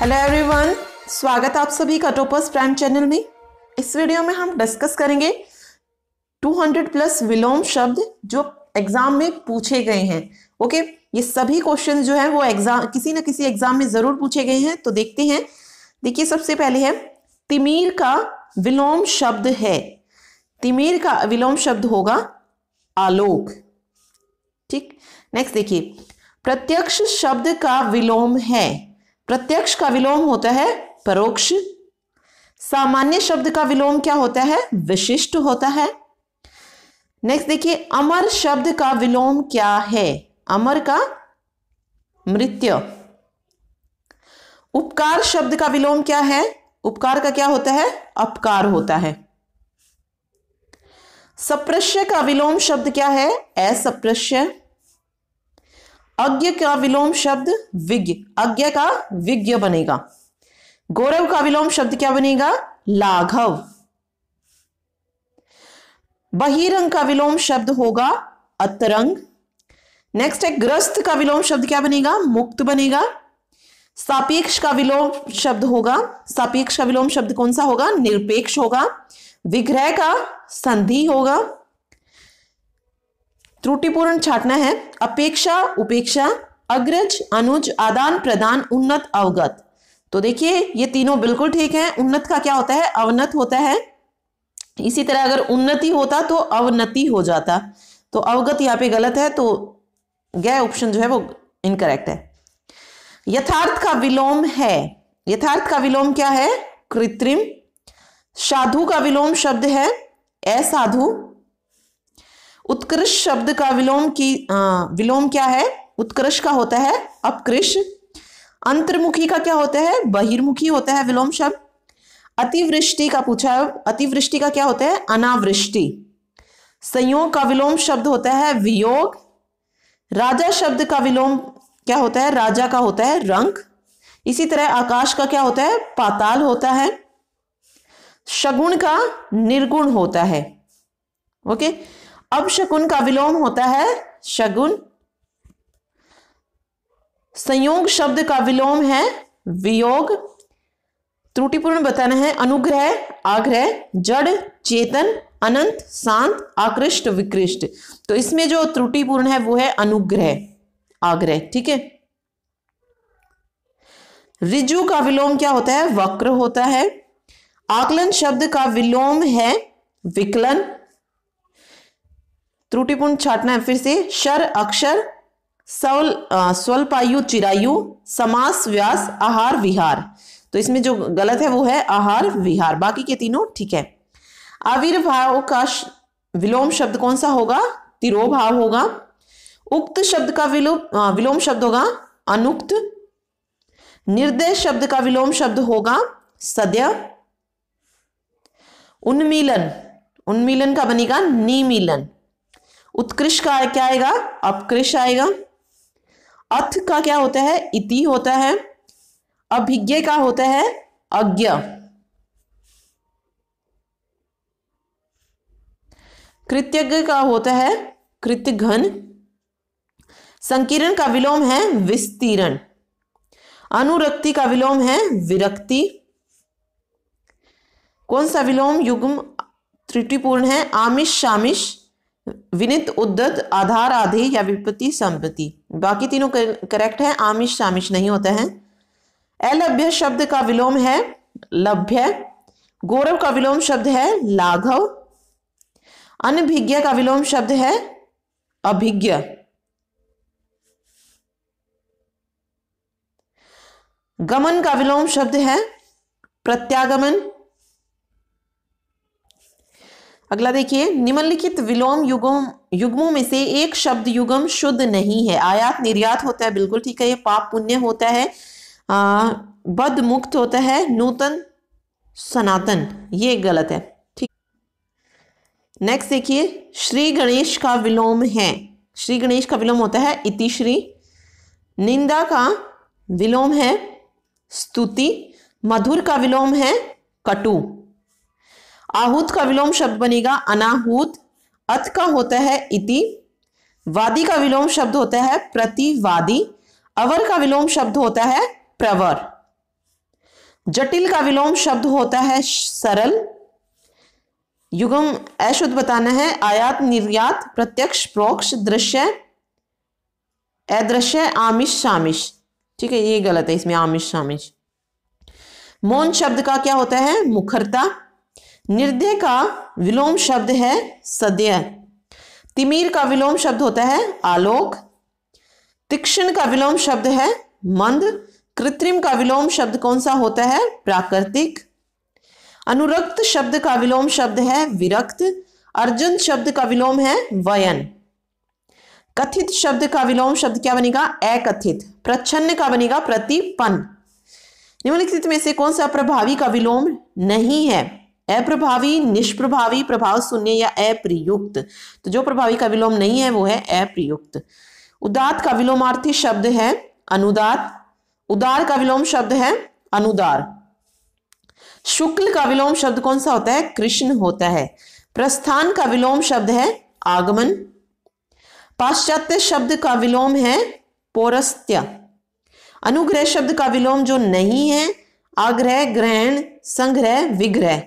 Hello everyone स्वागत आप सभी का टोपस प्राइम चैनल में इस वीडियो में हम डिस्कस करेंगे 200 प्लस विलोम शब्द जो एग्जाम में पूछे गए हैं ओके ये सभी क्वेश्चन जो है वो एग्जाम किसी ना किसी एग्जाम में जरूर पूछे गए हैं तो देखते हैं देखिए सबसे पहले है तिमीर का विलोम शब्द है तिमीर का विलोम शब्द होगा आलोक ठीक नेक्स्ट देखिए प्रत्यक्ष शब्द का विलोम है प्रत्यक्ष का विलोम होता है परोक्ष सामान्य शब्द का विलोम क्या होता है विशिष्ट होता है नेक्स्ट देखिए अमर शब्द का विलोम क्या है अमर का मृत्यु उपकार शब्द का विलोम क्या है उपकार का क्या होता है अपकार होता है सप्रश्य का विलोम शब्द क्या है असप्रश्य अज्ञ का विलोम शब्द विज्ञ अज्ञ का विज्ञ बनेगा गौरव का विलोम शब्द क्या बनेगा लाघव बहिरंग का विलोम शब्द होगा अतरंग नेक्स्ट है ग्रस्त का विलोम शब्द क्या बनेगा मुक्त बनेगा सापेक्ष का विलोम शब्द होगा सापेक्ष का विलोम शब्द कौन सा होगा निरपेक्ष होगा विग्रह का संधि होगा त्रुटिपूर्ण छाटना है अपेक्षा उपेक्षा अग्रज अनुज आदान प्रदान उन्नत अवगत तो देखिए ये तीनों बिल्कुल ठीक हैं उन्नत का क्या होता है अवनत होता है इसी तरह अगर उन्नति होता तो अवनति हो जाता तो अवगत यहाँ पे गलत है तो गय ऑप्शन जो है वो इनकरेक्ट है यथार्थ का विलोम है यथार्थ का विलोम क्या है कृत्रिम साधु का विलोम शब्द है असाधु उत्कृष्ट शब्द का विलोम की आ, विलोम क्या है उत्कृष्ट का होता है अपकृष अंतर्मुखी का क्या होता है बहिर्मुखी होता है विलोम शब्द अतिवृष्टि का पूछा है अतिवृष्टि का क्या होता है अनावृष्टि संयोग का विलोम शब्द होता है वियोग राजा शब्द का विलोम क्या होता है राजा का होता है रंग इसी तरह आकाश का क्या होता है पाताल होता है शगुण का निर्गुण होता है ओके okay? अब शकुन का विलोम होता है शगुन संयोग शब्द का विलोम है वियोग त्रुटिपूर्ण बताना है अनुग्रह आग्रह जड़ चेतन अनंत शांत आकृष्ट विकृष्ट तो इसमें जो त्रुटिपूर्ण है वो है अनुग्रह आग्रह ठीक है रिजु का विलोम क्या होता है वक्र होता है आकलन शब्द का विलोम है विकलन त्रुटिपूर्ण छाटना है फिर से शर अक्षर स्वल स्वल्पायु चिरायु समास व्यास आहार विहार तो इसमें जो गलत है वो है आहार विहार बाकी के तीनों ठीक है आविर्भाव का विलोम शब्द कौन सा होगा तिरोभाव होगा उक्त शब्द का विलोम विलोम शब्द होगा अनुक्त निर्दय शब्द का विलोम शब्द होगा सद्य उन्मीलन उन्मीलन का बनेगा निमीलन उत्कृष्ट का क्या आएगा अपकृष्ट आएगा अथ का क्या होता है इति होता है अभिज्ञ का होता है अज्ञ कृत्यज्ञ का होता है कृतघन संकीर्ण का विलोम है विस्तीर्ण अनुरक्ति का विलोम है विरक्ति कौन सा विलोम युग्म त्रुटिपूर्ण है आमिष शामिश विनित उद्दत आधार आधि या विपत्ति संपत्ति बाकी तीनों करेक्ट है आमिष शामिश नहीं होते हैं अलभ्य शब्द का विलोम है लभ्य गौरव का विलोम शब्द है लाघव अनभिज्ञ का विलोम शब्द है अभिज्ञ गमन का विलोम शब्द है प्रत्यागमन अगला देखिए निम्नलिखित विलोम युगम युग्मों में से एक शब्द युगम शुद्ध नहीं है आयात निर्यात होता है बिल्कुल ठीक है ये पाप पुण्य होता है आ, बद मुक्त होता है नूतन सनातन ये गलत है ठीक नेक्स्ट देखिए श्री गणेश का विलोम है श्री गणेश का विलोम होता है इतिश्री निंदा का विलोम है स्तुति मधुर का विलोम है कटु आहूत का विलोम शब्द बनेगा अनाहूत अत का होता है इति वादी का विलोम शब्द होता है प्रतिवादी अवर का विलोम शब्द होता है प्रवर जटिल का विलोम शब्द होता है सरल युगम अशुद्ध बताना है आयात निर्यात प्रत्यक्ष प्रोक्ष दृश्य अदृश्य आमिष शामिश ठीक है ये गलत है इसमें आमिष शामिश मौन शब्द का क्या होता है मुखरता निर्दय का विलोम शब्द है सदय तिमीर का विलोम शब्द होता है आलोक तीक्ष्ण का विलोम शब्द है मंद कृत्रिम का विलोम शब्द कौन सा होता है प्राकृतिक अनुरक्त शब्द का विलोम शब्द है विरक्त अर्जुन शब्द का विलोम है वयन कथित शब्द का विलोम शब्द क्या बनेगा अकथित प्रच्छन्न का बनेगा प्रतिपन निम्नलिखित में से कौन सा प्रभावी का विलोम नहीं है अप्रभावी निष्प्रभावी प्रभाव शून्य या अप्रयुक्त तो जो प्रभावी का विलोम नहीं है वो है अप्रयुक्त उदात का विलोमार्थी शब्द है अनुदात उदार का विलोम शब्द है अनुदार शुक्ल का विलोम शब्द कौन सा होता है कृष्ण होता है प्रस्थान का विलोम शब्द है आगमन पाश्चात्य शब्द का विलोम है पौरस्त्य अनुग्रह शब्द का विलोम जो नहीं है आग्रह ग्रहण संग्रह विग्रह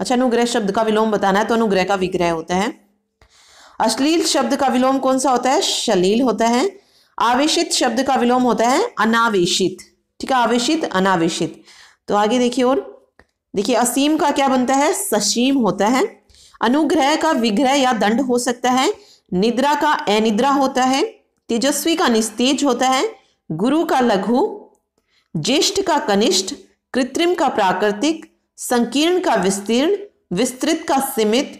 अच्छा अनुग्रह शब्द का विलोम बताना है तो अनुग्रह का विग्रह होता है अश्लील शब्द का विलोम कौन सा होता है शलील होता है आवेशित शब्द का विलोम होता है अनावेशित ठीक है आवेशित अनावेशित तो आगे देखिए और देखिए असीम का क्या बनता है ससीम होता है अनुग्रह का विग्रह या दंड हो सकता है निद्रा का अनिद्रा होता है तेजस्वी का निस्तेज होता है गुरु का लघु ज्येष्ठ का कनिष्ठ कृत्रिम का प्राकृतिक संकीर्ण का विस्तीर्ण विस्तृत का सीमित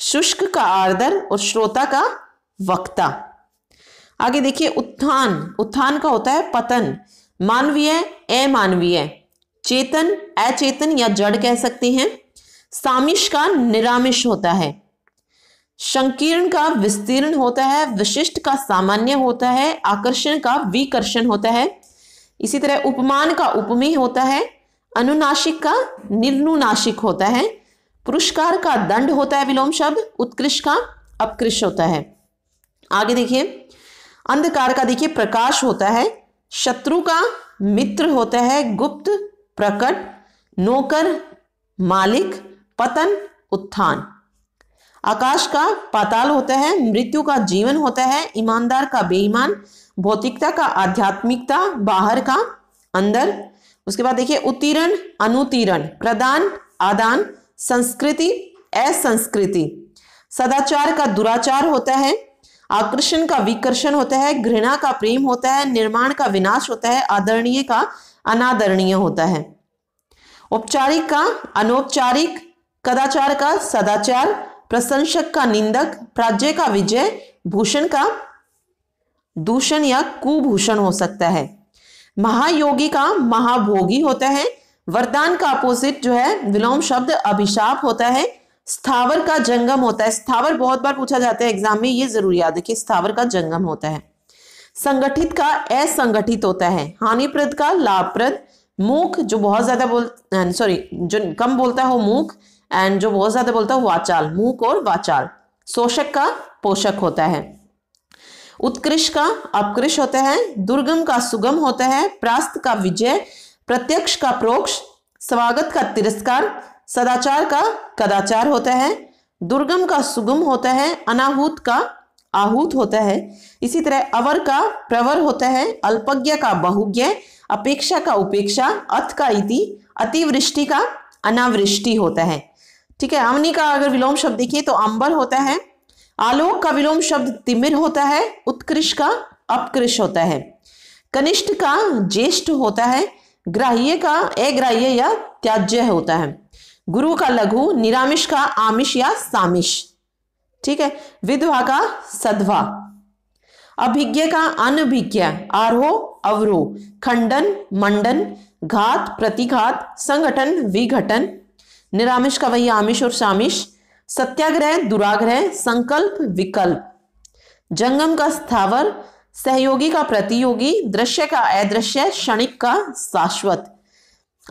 शुष्क का आर्दर और श्रोता का वक्ता आगे देखिए उत्थान उत्थान का होता है पतन मानवीय अमानवीय चेतन अचेतन या जड़ कह सकते हैं सामिश का निरामिश होता है संकीर्ण का विस्तीर्ण होता है विशिष्ट का सामान्य होता है आकर्षण का विकर्षण होता है इसी तरह उपमान का उपमेय होता है अनुनाशिक का निर्नुनाशिक होता है पुरस्कार का दंड होता है विलोम शब्द उत्कृष्ट का अपकृष होता है आगे देखिए अंधकार का देखिए प्रकाश होता है शत्रु का मित्र होता है गुप्त प्रकट नौकर मालिक पतन उत्थान आकाश का पाताल होता है मृत्यु का जीवन होता है ईमानदार का बेईमान भौतिकता का आध्यात्मिकता बाहर का अंदर उसके बाद देखिए उत्तीर्ण अनुतीर्ण प्रदान आदान संस्कृति असंस्कृति सदाचार का दुराचार होता है आकर्षण का विकर्षण होता है घृणा का प्रेम होता है निर्माण का विनाश होता है आदरणीय का अनादरणीय होता है औपचारिक का अनौपचारिक कदाचार का सदाचार प्रशंसक का निंदक प्राज्य का विजय भूषण का दूषण या कुभूषण हो सकता है महायोगी का महाभोगी होता है वरदान का अपोजिट जो है विलोम शब्द अभिशाप होता है स्थावर का जंगम होता है स्थावर बहुत बार पूछा जाता है एग्जाम में ये जरूर याद कि स्थावर का जंगम होता है संगठित का असंगठित होता है हानिप्रद का लाभप्रद मूख जो बहुत ज्यादा बोल सॉरी अं, जो कम बोलता है वो मूख एंड जो बहुत ज्यादा बोलता है वाचाल मूक और वाचाल शोषक का पोषक होता है उत्कृष्ट का अपकृष होता है दुर्गम का सुगम होता है प्रास्त का विजय प्रत्यक्ष का प्रोक्ष स्वागत का तिरस्कार सदाचार का कदाचार होता है दुर्गम का सुगम होता है अनाहूत का आहूत होता है इसी तरह अवर का प्रवर होता है अल्पज्ञ का बहुज्ञ अपेक्षा का उपेक्षा अथ का इति अतिवृष्टि का अनावृष्टि होता है ठीक है अमनी का अगर विलोम शब्द देखिए तो अंबर होता है आलोक का विलोम शब्द तिमिर होता है उत्कृष्ट का अपकृष्ट होता है कनिष्ठ का ज्येष्ठ होता है ग्राह्य का अग्राह्य या त्याज्य होता है गुरु का लघु निरामिष का आमिष या सामिश ठीक है विधवा का सद्वा अभिज्ञ का अनभिज्ञ आरोह अवरोह खंडन मंडन घात प्रतिघात संगठन विघटन निरामिष का वही आमिष और सामिष सत्याग्रह दुराग्रह संकल्प विकल्प जंगम का स्थावर सहयोगी का प्रतियोगी दृश्य का अदृश्य क्षणिक का शाश्वत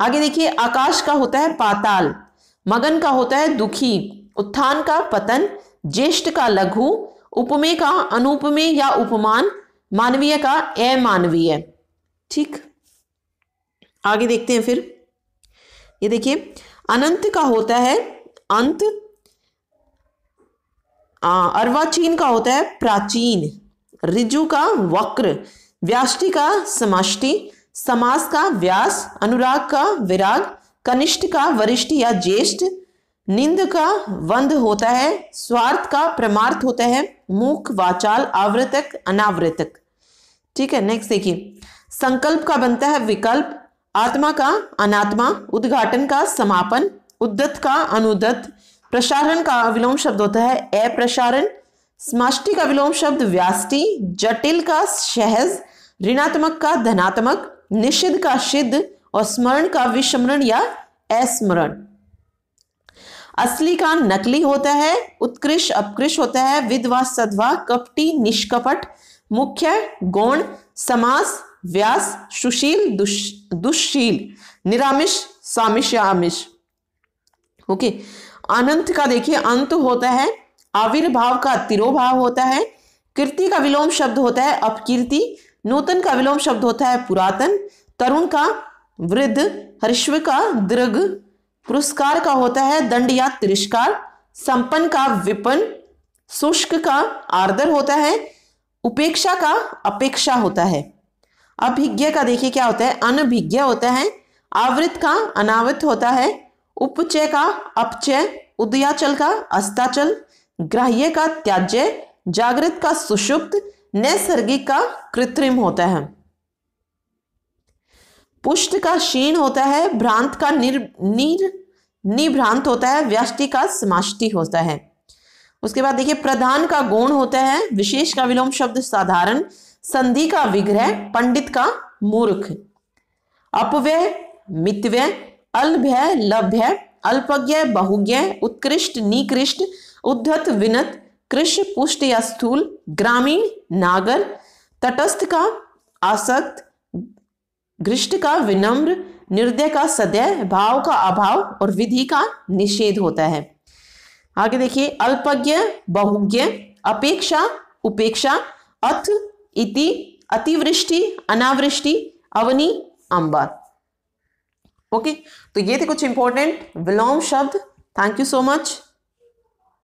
आगे देखिए आकाश का होता है पाताल मगन का होता है दुखी उत्थान का पतन ज्येष्ठ का लघु उपमे का अनुपमे या उपमान मानवीय का अमानवीय ठीक आगे देखते हैं फिर ये देखिए अनंत का होता है अंत अर्वाचीन हाँ, का होता है प्राचीन रिजु का वक्र व्याष्टि का समाष्टि समास का व्यास अनुराग का विराग कनिष्ठ का वरिष्ठ या ज्येष्ठ निंद का वंद होता है स्वार्थ का प्रमार्थ होता है मुख वाचाल आवृतक अनावृतक ठीक है नेक्स्ट देखिए संकल्प का बनता है विकल्प आत्मा का अनात्मा उद्घाटन का समापन उद्दत का अनुदत्त प्रसारण का विलोम शब्द होता है ए प्रसारण समाष्टि का विलोम शब्द व्यास्टि जटिल का सहज ऋणात्मक का धनात्मक निषिद्ध का सिद्ध और स्मरण का विस्मरण या अस्मरण असली का नकली होता है उत्कृष्ट अपकृष्ट होता है विधवा सद्वा कपटी निष्कपट मुख्य गौण समास व्यास सुशील दुशील निरामिष सामिष आमिष ओके अनंत का देखिए अंत होता है आविर्भाव का तिरोभाव होता है कीर्ति का विलोम शब्द होता है अपकीर्ति नूतन का विलोम शब्द होता है पुरातन तरुण का वृद्ध हर्ष्व का दृग पुरस्कार का होता है दंड या तिरस्कार संपन्न का विपन शुष्क का आर्दर होता है उपेक्षा का अपेक्षा होता है अभिज्ञ का देखिए क्या होता है अनभिज्ञ होता है आवृत का अनावृत होता है उपचय का अपचय उदयाचल का अस्ताचल ग्राह्य का त्याज्य जागृत का सुषुप्त नैसर्गिक का कृत्रिम होता है पुष्ट का क्षीण होता है भ्रांत का निर नीर निभ्रांत होता है व्यष्टि का समाष्टि होता है उसके बाद देखिए प्रधान का गुण होता है विशेष का विलोम शब्द साधारण संधि का विग्रह पंडित का मूर्ख अपव्यय मितव्यय अल्भ्यय लभ्य अल्पज्ञ बहुज्ञ उत्कृष्ट निकृष्ट उद्धत विनत कृष्ण पुष्ट या स्थूल ग्रामीण नागर तटस्थ का आसक्त घृष्ट का विनम्र निर्दय का सदैव भाव का अभाव और विधि का निषेध होता है आगे देखिए अल्पज्ञ बहुज्ञ अपेक्षा उपेक्षा अथ इति अतिवृष्टि अनावृष्टि अवनी अंबर ओके तो ये थे कुछ इंपॉर्टेंट विलोम शब्द थैंक यू सो मच